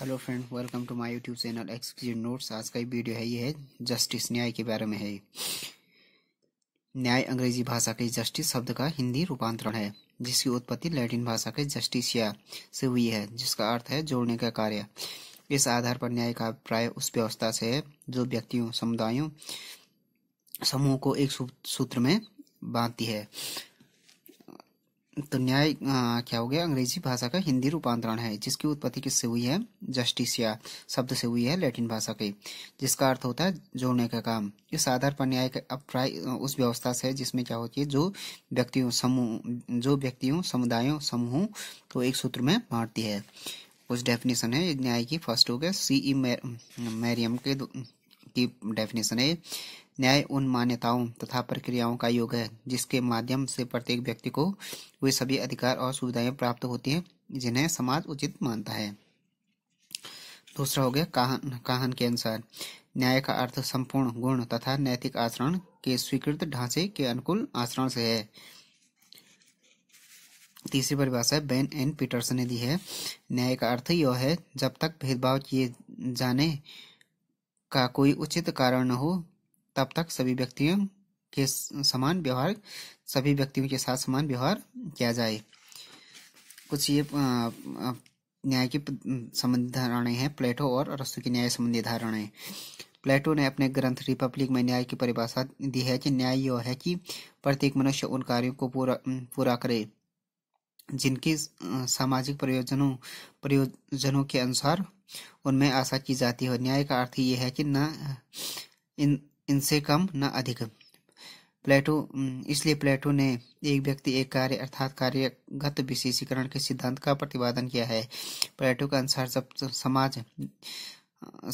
hello friend welcome to my YouTube channel exclusive notes आज का video है ये है जस्टिस न्याय के बारे में है न्याय अंग्रेजी भाषा के जस्टिस शब्द का हिंदी रूपांतरण है जिसकी उत्पत्ति लैटिन भाषा के जस्टिसिया से हुई है जिसका अर्थ है जोड़ने का कार्य इस आधार पर न्याय का प्राय उस व्यवस्था से है जो व्यक्तियों समुदायों समूह को एक सूत्र में बांधती है तो न्याय क्या हो गया अंग्रेजी भाषा का हिंदी रूपांतरण है जिसकी उत्पत्ति किससे हुई है जस्टिसिया शब्द से हुई है लैटिन भाषा के जिसका अर्थ होता है जोड़ने का काम इस आधार पर न्याय का अप्राय उस व्यवस्था से है जिसमें क्या होती है जो व्यक्तियों समूह जो व्यक्तियों समुदायों समूहों को एक सूत्र में बांटती है कुछ डेफिनेशन है न्याय की फर्स्ट हो गया सी ई मैरियम के की डेफिनेशन है न्याय उन मान्यताओं तथा प्रक्रियाओं का योग है जिसके माध्यम से प्रत्येक व्यक्ति को वे सभी अधिकार और सुविधाएं प्राप्त होती हैं जिन्हें समाज उचित मानता है दूसरा हो गया काहन काहन के अनुसार न्याय का अर्थ संपूर्ण गुण तथा नैतिक आचरण के स्वीकृत ढांचे के अनुकूल आचरण से है तीसरी परिभाषा बेन एन पीटरसन ने दी है न्याय का अर्थ यह है जब तक भेदभाव किए जाने का कोई उचित कारण न हो तब तक सभी व्यक्तियों के समान व्यवहार सभी व्यक्तियों के साथ समान व्यवहार किया जाए कुछ ये न्याय की संबंधी धारणाएं हैं प्लेटो और अरस्तु की न्याय संबंधी धारणाएं प्लेटो ने अपने ग्रंथ रिपब्लिक में न्याय की परिभाषा दी है कि न्याय यह है कि प्रत्येक मनुष्य उन कार्यों को पूरा पूरा करे जिनकी सामाजिक प्रयोजनों प्रयोजनों के अनुसार उनमें आशा की जाती है न्याय का अर्थ यह है कि न इन इनसे कम न अधिक प्लेटो इसलिए प्लेटो ने एक व्यक्ति एक कार्य अर्थात कार्यगत विशेषीकरण के सिद्धांत का प्रतिपादन किया है प्लेटो के अनुसार जब समाज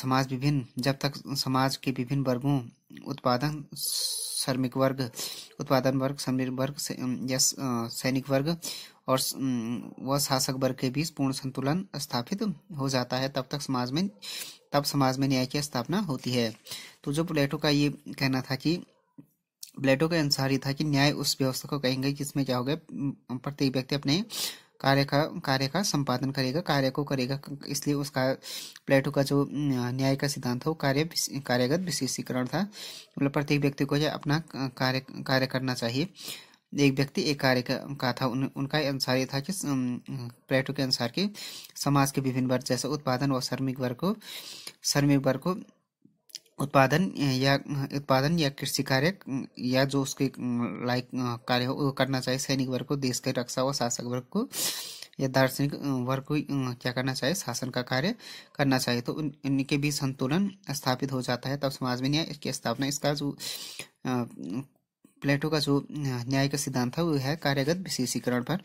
समाज विभिन्न जब तक समाज के विभिन्न वर्गों उत्पादन श्रमिक वर्ग उत्पादन वर्ग श्रमिक वर्ग या सैनिक वर्ग और व शासक वर्ग के बीच पूर्ण संतुलन स्थापित हो जाता है तब तक समाज में तब समाज में न्याय की स्थापना होती है तो जो प्लेटो का ये कहना था कि प्लेटो के अनुसार ही था कि न्याय उस व्यवस्था को कहेंगे जिसमें क्या होगा प्रत्येक व्यक्ति अपने कार्य का कार्य का संपादन करेगा कार्य को करेगा इसलिए उसका प्लेटो का जो न्याय का सिद्धांत था वो कार्य कार्यगत विशेषीकरण था मतलब प्रत्येक व्यक्ति को यह अपना कार्य कार्य करना चाहिए एक व्यक्ति एक कार्य का था उन, उनका अनुसार ये था कि प्लेटो के अनुसार कि समाज के विभिन्न वर्ग जैसे उत्पादन और श्रमिक वर्ग को श्रमिक वर्ग को उत्पादन या उत्पादन या कृषि कार्य या जो उसके लायक कार्य हो वो करना चाहिए सैनिक वर्ग को देश के रक्षा और शासक वर्ग को या दार्शनिक वर्ग को क्या करना चाहिए शासन का कार्य करना चाहिए तो उन इनके बीच संतुलन स्थापित हो जाता है तब समाज में न्याय की स्थापना इसका जो प्लेटो का जो न्याय का सिद्धांत था वो है कार्यगत विशेषीकरण पर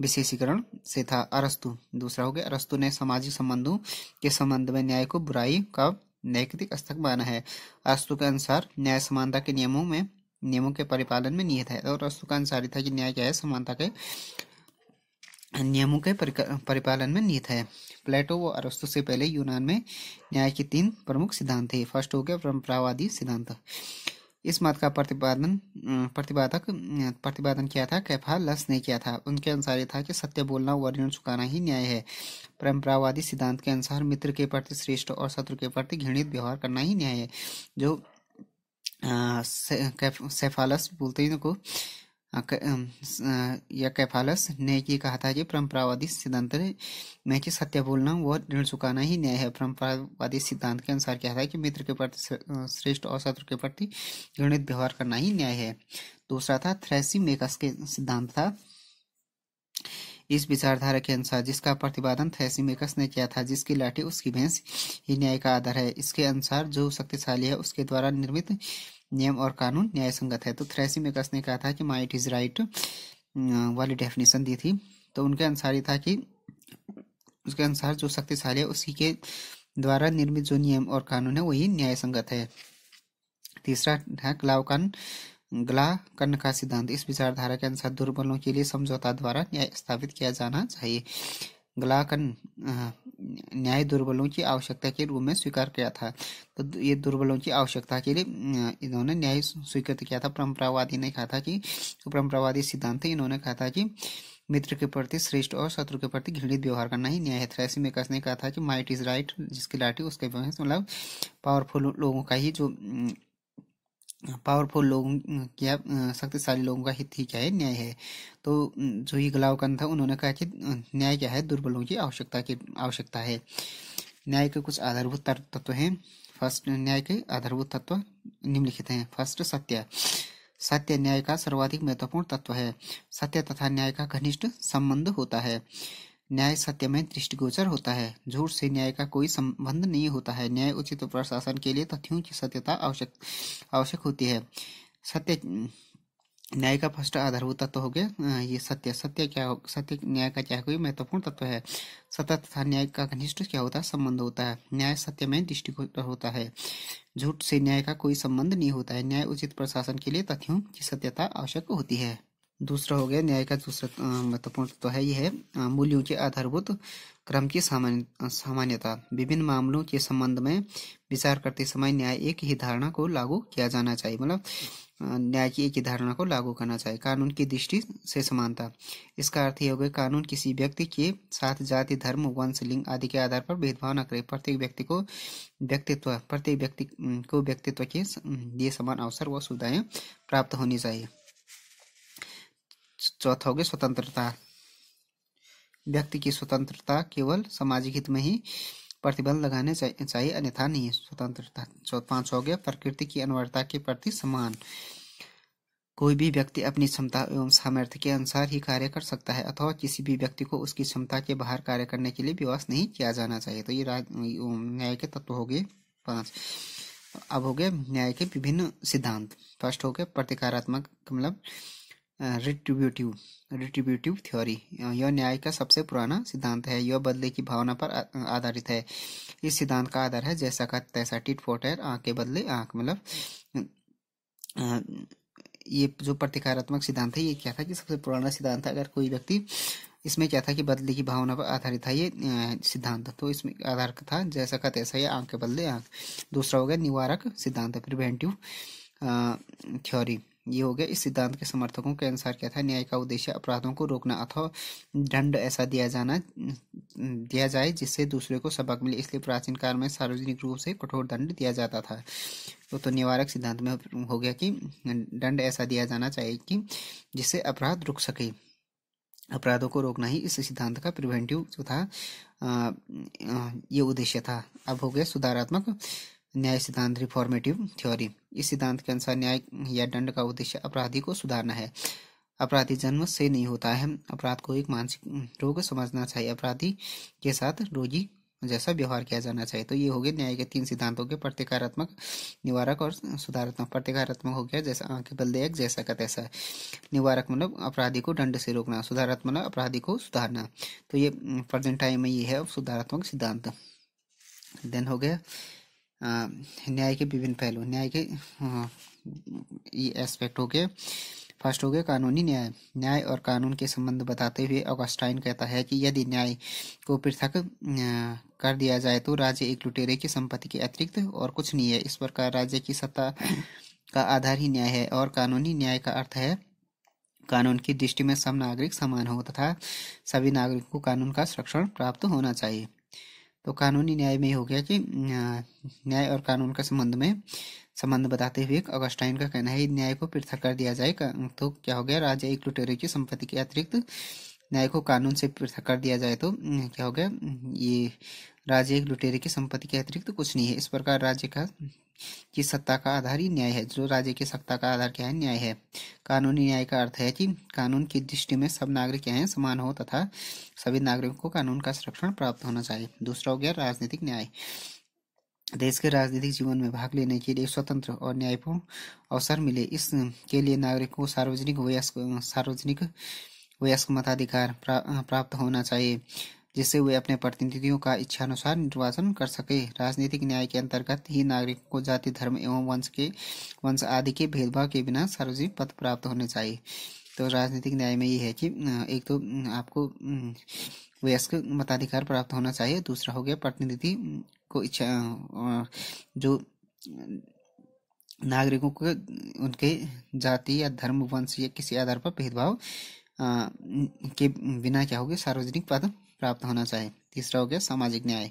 विशेषीकरण से था अरस्तु दूसरा हो गया अरस्तु ने सामाजिक संबंधों के संबंध में न्याय को बुराई का नैतिक स्तक माना है अरस्तु के अनुसार न्याय समानता के नियमों में नियमों के परिपालन में निहित है और अरस्तु का अनुसार था कि न्याय क्या है समानता के नियमों के परिपालन में निहित है प्लेटो व अरस्तु से पहले यूनान में न्याय के तीन प्रमुख सिद्धांत थे फर्स्ट हो गया परंपरावादी सिद्धांत इस मत का प्रतिपादन प्रतिपादक प्रतिपादन किया था कैफा लस ने किया था उनके अनुसार यह था कि सत्य बोलना और ऋण चुकाना ही न्याय है परंपरावादी सिद्धांत के अनुसार मित्र के प्रति श्रेष्ठ और शत्रु के प्रति घृणित व्यवहार करना ही न्याय है जो आ, से, कैफ, सेफालस बोलते हैं इनको या कैफालस ने की कहा था कि परंपरावादी सिद्धांत में कि सत्य बोलना व ऋण चुकाना ही न्याय है परंपरावादी सिद्धांत के अनुसार क्या था कि मित्र के प्रति श्रेष्ठ और शत्रु के प्रति घृणित व्यवहार करना ही न्याय है दूसरा था थ्रेसी मेकस के सिद्धांत था इस विचारधारा के अनुसार जिसका प्रतिपादन थैसी मेकस ने किया था जिसकी लाठी उसकी भैंस ही न्याय का आधार है इसके अनुसार जो शक्तिशाली है उसके द्वारा निर्मित नियम और कानून न्याय संगत है तो थ्रेसी मेकर्स ने कहा था कि माई इट इज राइट वाली डेफिनेशन दी थी तो उनके अनुसार ये था कि उसके अनुसार जो शक्तिशाली है उसी के द्वारा निर्मित जो नियम और कानून है वही न्याय संगत है तीसरा है ग्लावकान ग्ला कर्ण का सिद्धांत इस विचारधारा के अनुसार दुर्बलों के लिए समझौता द्वारा न्याय स्थापित किया जाना चाहिए ग्लाकन न्याय दुर्बलों की आवश्यकता के रूप में स्वीकार किया था तो ये दुर्बलों की आवश्यकता के लिए इन्होंने न्याय स्वीकृत किया था परंपरावादी ने कहा था कि तो परंपरावादी सिद्धांत इन्होंने कहा था कि मित्र के प्रति श्रेष्ठ और शत्रु के प्रति घृणित व्यवहार करना ही न्याय है थ्रेसी मेकर्स ने कहा था कि माइट इज राइट जिसकी लाठी उसके मतलब पावरफुल लोगों का ही जो पावरफुल लोगों क्या शक्तिशाली लोगों का हित ही क्या है न्याय है तो जो ये गलावकन था उन्होंने कहा कि न्याय क्या है दुर्बलों की आवश्यकता की आवश्यकता है न्याय के कुछ आधारभूत तत्व हैं फर्स्ट न्याय के आधारभूत तत्व निम्नलिखित हैं फर्स्ट सत्य सत्य न्याय का सर्वाधिक महत्वपूर्ण तत्व है सत्य तथा न्याय का घनिष्ठ संबंध होता है न्याय सत्य में दृष्टिगोचर होता है झूठ से न्याय का कोई संबंध नहीं होता है न्याय उचित प्रशासन के लिए तथ्यों की सत्यता आवश्यक आवश्यक होती है सत्य न्याय का फर्स्ट आधारभूत तत्व हो गया ये सत्य सत्य क्या हो सत्य न्याय का क्या कोई महत्वपूर्ण तत्व है सत्य तथा न्याय का घनिष्ठ क्या होता है संबंध होता है न्याय सत्य में दृष्टिकोण होता है झूठ से न्याय का कोई संबंध नहीं होता है न्याय उचित प्रशासन के लिए तथ्यों की सत्यता आवश्यक होती है दूसरा हो गया न्याय का दूसरा महत्वपूर्ण तो है यह है मूल्यों के आधारभूत क्रम की सामान्य सामान्यता विभिन्न मामलों के संबंध में विचार करते समय न्याय एक ही धारणा को लागू किया जाना चाहिए मतलब न्याय की एक ही धारणा को लागू करना चाहिए कानून की दृष्टि से समानता इसका अर्थ यह होगा कानून किसी व्यक्ति के साथ जाति धर्म वंश लिंग आदि के आधार पर भेदभाव न करे प्रत्येक व्यक्ति को व्यक्तित्व प्रत्येक व्यक्ति को व्यक्तित्व के लिए समान अवसर व सुविधाएं प्राप्त होनी चाहिए चौथा हो गया स्वतंत्रता व्यक्ति की स्वतंत्रता केवल सामाजिक हित में ही प्रतिबंध लगाने चाहिए अन्यथा नहीं स्वतंत्रता पांच हो गया प्रकृति की अनवरता के प्रति समान कोई भी व्यक्ति अपनी क्षमता एवं सामर्थ्य के अनुसार ही कार्य कर सकता है अथवा किसी भी व्यक्ति को उसकी क्षमता के बाहर कार्य करने के लिए विवास नहीं किया जाना चाहिए तो ये न्याय के तत्व हो गए पांच अब हो गए न्याय के विभिन्न सिद्धांत फर्स्ट हो गए प्रतिकारात्मक मतलब रिट्रीब्यूटिव रिट्रीब्यूटिव थ्योरी यह न्याय का सबसे पुराना सिद्धांत है यह बदले की भावना पर आधारित है इस सिद्धांत का आधार है जैसा का तैसा टिट है आँख के बदले आँख मतलब ये जो प्रतिकारात्मक सिद्धांत है ये क्या था कि सबसे पुराना सिद्धांत था अगर कोई व्यक्ति इसमें क्या था कि बदले की भावना पर आधारित था ये सिद्धांत तो इसमें आधार था जैसा का तैसा ये आँख के बदले आँख दूसरा हो गया निवारक सिद्धांत प्रिवेंटिव थ्योरी ये हो गया इस सिद्धांत के समर्थकों के अनुसार क्या था न्याय का उद्देश्य अपराधों को रोकना अथवा दंड ऐसा दिया जाना दिया जाए जिससे दूसरे को सबक मिले इसलिए प्राचीन काल में सार्वजनिक रूप से कठोर दंड दिया जाता था तो, तो निवारक सिद्धांत में हो गया कि दंड ऐसा दिया जाना चाहिए कि जिससे अपराध रुक सके अपराधों को रोकना ही इस सिद्धांत का प्रिवेंटिव जो था ये उद्देश्य था अब हो गया सुधारात्मक न्याय सिद्धांत रिफॉर्मेटिव थ्योरी इस सिद्धांत के अनुसार न्याय या दंड का उद्देश्य अपराधी को सुधारना है अपराधी जन्म से नहीं होता है अपराध को एक मानसिक रोग समझना चाहिए अपराधी के साथ रोगी जैसा व्यवहार किया जाना चाहिए तो ये हो गए न्याय के तीन सिद्धांतों के प्रतिकारात्मक निवारक और सुधारात्मक प्रतिकारात्मक हो गया जैसा आंख बल देयक जैसा का तैसा निवारक मतलब अपराधी को दंड से रोकना सुधारात्मक मतलब अपराधी को सुधारना तो ये प्रेजेंट टाइम में ये है सुधारात्मक सिद्धांत देन हो गया न्याय के विभिन्न पहलू न्याय के ये एस्पेक्ट हो गए फर्स्ट हो गया कानूनी न्याय न्याय और कानून के संबंध बताते हुए ऑगस्टाइन कहता है कि यदि न्याय को पृथक कर दिया जाए तो राज्य एक लुटेरे की संपत्ति के अतिरिक्त और कुछ नहीं है इस प्रकार राज्य की सत्ता का आधार ही न्याय है और कानूनी न्याय का अर्थ है कानून की दृष्टि में सब नागरिक समान हो तथा सभी नागरिकों को कानून का संरक्षण प्राप्त होना चाहिए तो कानूनी न्याय में हो गया कि न्याय और कानून का संबंध में संबंध बताते हुए अगस्टाइन का कहना है न्याय को पृथक कर दिया जाए तो क्या हो गया राजा एक लुटेरे की संपत्ति के अतिरिक्त न्याय को कानून से पृथक कर दिया जाए तो क्या हो गया ये राज्य एक लुटेरे की संपत्ति के अतिरिक्त तो कुछ नहीं है इस प्रकार राज्य का की सत्ता का आधार ही न्याय है जो राज्य की सत्ता का आधार क्या है न्याय है कानूनी न्याय का अर्थ है कि कानून की दृष्टि में सब नागरिक क्या है समान हो तथा सभी नागरिकों को कानून का संरक्षण प्राप्त होना चाहिए दूसरा हो गया राजनीतिक न्याय देश के राजनीतिक जीवन में भाग लेने के लिए स्वतंत्र और न्यायपूर्ण अवसर मिले इसके लिए नागरिकों को सार्वजनिक व सार्वजनिक वयस्क मताधिकार प्राप्त होना चाहिए जिससे वे अपने प्रतिनिधियों का इच्छानुसार निर्वाचन कर सके राजनीतिक न्याय के अंतर्गत ही नागरिकों को जाति धर्म एवं वंश के वंश आदि के भेदभाव के बिना सार्वजनिक पद प्राप्त होने चाहिए तो राजनीतिक न्याय में ये है कि एक तो आपको वयस्क मताधिकार प्राप्त होना चाहिए दूसरा हो गया प्रतिनिधि को इच्छा जो नागरिकों को उनके जाति या धर्म वंश या किसी आधार पर भेदभाव के बिना क्या हो गया सार्वजनिक पद प्राप्त होना चाहिए तीसरा हो गया सामाजिक न्याय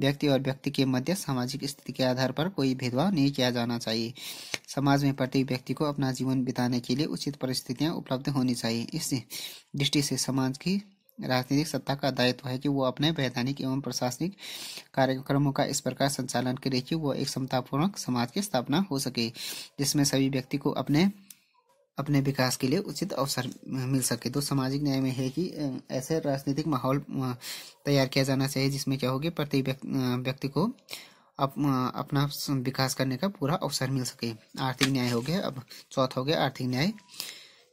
व्यक्ति और व्यक्ति के मध्य सामाजिक स्थिति के आधार पर कोई भेदभाव नहीं किया जाना चाहिए समाज में प्रत्येक व्यक्ति को अपना जीवन बिताने के लिए उचित परिस्थितियां उपलब्ध होनी चाहिए इस दृष्टि से समाज की राजनीतिक सत्ता का दायित्व है कि वो अपने वैधानिक एवं प्रशासनिक कार्यक्रमों का इस प्रकार संचालन करे कि वो एक समतापूर्वक समाज की स्थापना हो सके जिसमें सभी व्यक्ति को अपने अपने विकास के लिए उचित अवसर मिल सके तो सामाजिक न्याय में है कि ऐसे राजनीतिक माहौल तैयार किया जाना चाहिए जिसमें क्या होगी प्रति व्यक्ति को अप, अपना विकास करने का पूरा अवसर मिल सके आर्थिक न्याय हो गया अब चौथा हो गया आर्थिक न्याय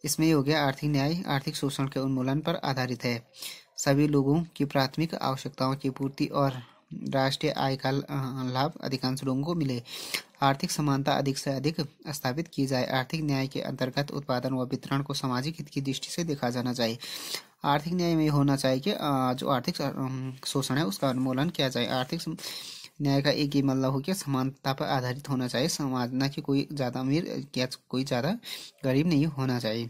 इसमें हो गया आर्थिक न्याय आर्थिक शोषण के उन्मूलन पर आधारित है सभी लोगों की प्राथमिक आवश्यकताओं की पूर्ति और राष्ट्रीय आय का लाभ अधिकांश लोगों को मिले आर्थिक समानता अधिक से अधिक स्थापित की जाए आर्थिक न्याय के अंतर्गत उत्पादन व वितरण को सामाजिक हित की दृष्टि से देखा जाना चाहिए आर्थिक न्याय में होना चाहिए कि जो आर्थिक शोषण है उसका उन्मूलन किया जाए आर्थिक न्याय का एक ही मतलब हो कि समानता पर आधारित होना चाहिए समाज न कि कोई ज़्यादा अमीर या कोई ज़्यादा गरीब नहीं होना चाहिए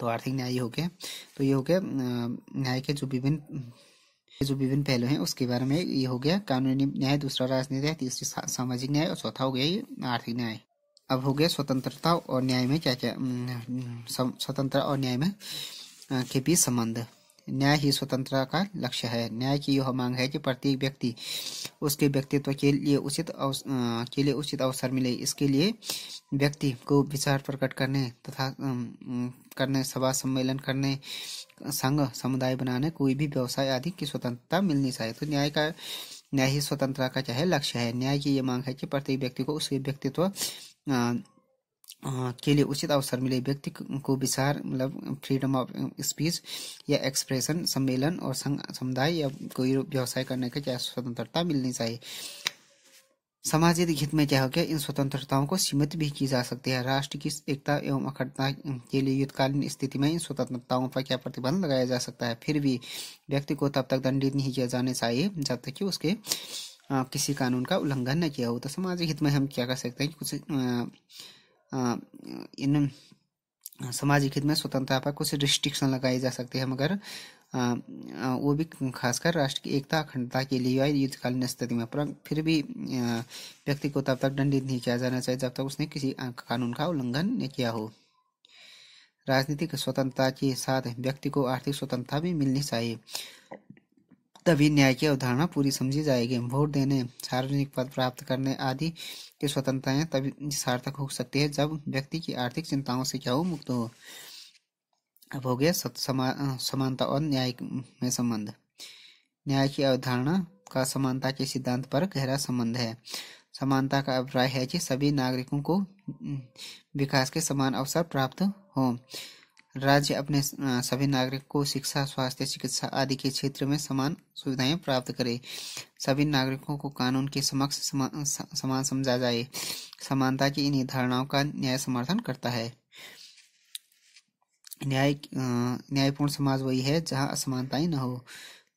तो आर्थिक न्याय हो गया तो ये हो गया न्याय के जो विभिन्न जो विभिन्न पहलू हैं उसके बारे में ये हो गया कानूनी न्याय दूसरा राजनीति न्याय तीसरी सामाजिक न्याय और चौथा हो गया ये आर्थिक न्याय अब हो गया स्वतंत्रता और न्याय में क्या क्या स्वतंत्रता और न्याय में के बीच संबंध न्याय ही स्वतंत्रता का लक्ष्य है न्याय की यह मांग है कि प्रत्येक व्यक्ति उसके व्यक्तित्व के लिए उचित के लिए उचित अवसर मिले इसके लिए व्यक्ति को विचार प्रकट करने तथा करने सभा सम्मेलन करने संघ समुदाय बनाने कोई भी व्यवसाय आदि की स्वतंत्रता मिलनी चाहिए तो न्याय का न्याय ही स्वतंत्रता का चाहे लक्ष्य है न्याय की यह मांग है कि प्रत्येक व्यक्ति को उसके व्यक्तित्व के लिए उचित अवसर मिले व्यक्ति को विचार मतलब फ्रीडम ऑफ स्पीच या एक्सप्रेशन सम्मेलन और समुदाय या कोई व्यवसाय करने का क्या स्वतंत्रता मिलनी चाहिए सामाजिक हित में क्या हो गया इन स्वतंत्रताओं को सीमित भी की जा सकती है राष्ट्र की एकता एवं अखंडता के लिए युद्धकालीन स्थिति में इन स्वतंत्रताओं पर क्या प्रतिबंध लगाया जा सकता है फिर भी व्यक्ति को तब तक दंडित नहीं किया जाना चाहिए जब तक कि उसके किसी कानून का उल्लंघन न किया हो तो सामाजिक हित में हम क्या कर सकते हैं कुछ आ, इन सामाजिक हित में स्वतंत्रता पर कुछ रिस्ट्रिक्शन लगाई जा सकती है मगर वो भी खासकर राष्ट्र की एकता अखंडता के लिए युद्धकालीन स्थिति में पर फिर भी व्यक्ति को तब तक दंडित नहीं किया जाना चाहिए जब तक उसने किसी कानून का उल्लंघन नहीं किया हो राजनीतिक स्वतंत्रता के साथ व्यक्ति को आर्थिक स्वतंत्रता भी मिलनी चाहिए तभी न्याय की अवधारणा पूरी समझी जाएगी वोट देने सार्वजनिक पद प्राप्त करने आदि की स्वतंत्रताएं तभी सार्थक हो सकती है जब व्यक्ति की आर्थिक चिंताओं से क्या हो मुक्त हो अब हो गया समानता और न्याय में संबंध न्याय की अवधारणा का समानता के सिद्धांत पर गहरा संबंध है समानता का अभिप्राय है कि सभी नागरिकों को विकास के समान अवसर प्राप्त हों राज्य अपने सभी नागरिक को शिक्षा स्वास्थ्य चिकित्सा आदि के क्षेत्र में समान सुविधाएं प्राप्त करे सभी नागरिकों को कानून के समक्ष समान समझा जाए समानता की इन धारणाओं का न्याय समर्थन करता है न्याय न्यायपूर्ण समाज वही है जहां असमानताएं न हो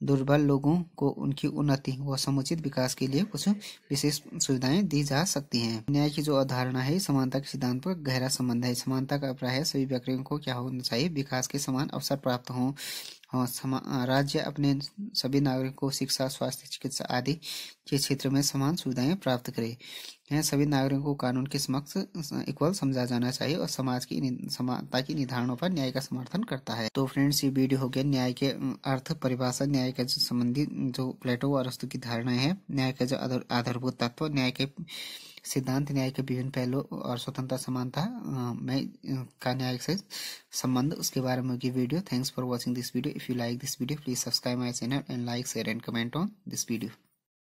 दुर्बल लोगों को उनकी उन्नति व समुचित विकास के लिए कुछ विशेष सुविधाएं दी जा सकती हैं न्याय की जो अवधारणा है समानता के सिद्धांत पर गहरा संबंध है समानता का अभिप्राय है सभी व्यक्तियों को क्या होना चाहिए विकास के समान अवसर प्राप्त हों राज्य अपने सभी नागरिकों को शिक्षा स्वास्थ्य चिकित्सा आदि के क्षेत्र में समान सुविधाएं प्राप्त करे हैं सभी नागरिकों को कानून के समक्ष इक्वल समझा जाना चाहिए और समाज की समानता की निर्धारणों पर न्याय का समर्थन करता है तो फ्रेंड्स ये वीडियो हो गया न्याय के अर्थ परिभाषा न्याय के संबंधी जो प्लेटो और वस्तु की धारणाएं हैं न्याय के जो आधारभूत तत्व न्याय के सिद्धांत न्याय के विभिन्न पहलुओं और स्वतंत्रता समानता में का न्याय से संबंध उसके बारे में होगी video thanks for watching this video if you like this video please subscribe my channel and like share and comment on this video